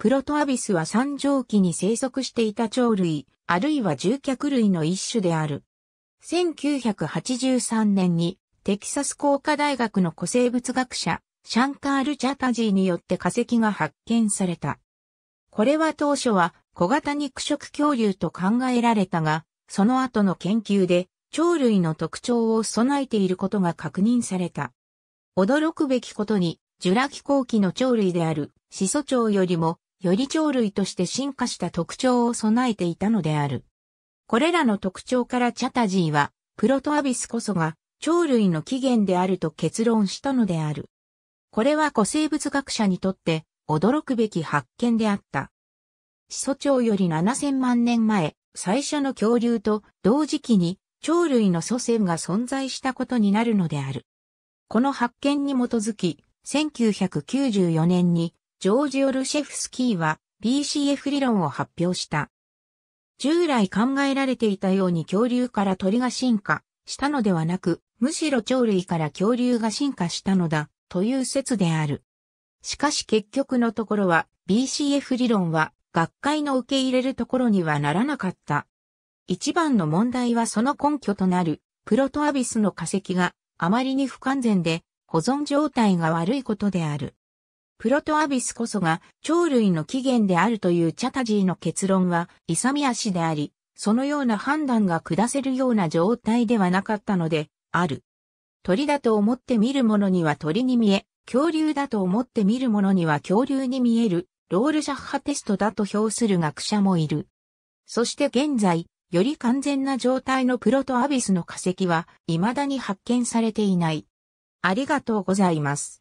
プロトアビスは三畳紀に生息していた鳥類、あるいは獣脚類の一種である。1983年にテキサス工科大学の古生物学者、シャンカール・チャタジーによって化石が発見された。これは当初は小型肉食恐竜と考えられたが、その後の研究で鳥類の特徴を備えていることが確認された。驚くべきことに、ジュラ紀後期の鳥類である始祖鳥よりもより鳥類として進化した特徴を備えていたのである。これらの特徴からチャタジーは、プロトアビスこそが鳥類の起源であると結論したのである。これは古生物学者にとって驚くべき発見であった。始祖鳥より7000万年前、最初の恐竜と同時期に鳥類の祖先が存在したことになるのである。この発見に基づき、1994年にジョージ・オルシェフスキーは BCF 理論を発表した。従来考えられていたように恐竜から鳥が進化したのではなく、むしろ鳥類から恐竜が進化したのだという説である。しかし結局のところは BCF 理論は学会の受け入れるところにはならなかった。一番の問題はその根拠となるプロトアビスの化石があまりに不完全で保存状態が悪いことである。プロトアビスこそが鳥類の起源であるというチャタジーの結論は勇み足であり、そのような判断が下せるような状態ではなかったので、ある。鳥だと思って見る者には鳥に見え、恐竜だと思って見る者には恐竜に見える、ロールシャッハテストだと評する学者もいる。そして現在、より完全な状態のプロトアビスの化石は、未だに発見されていない。ありがとうございます。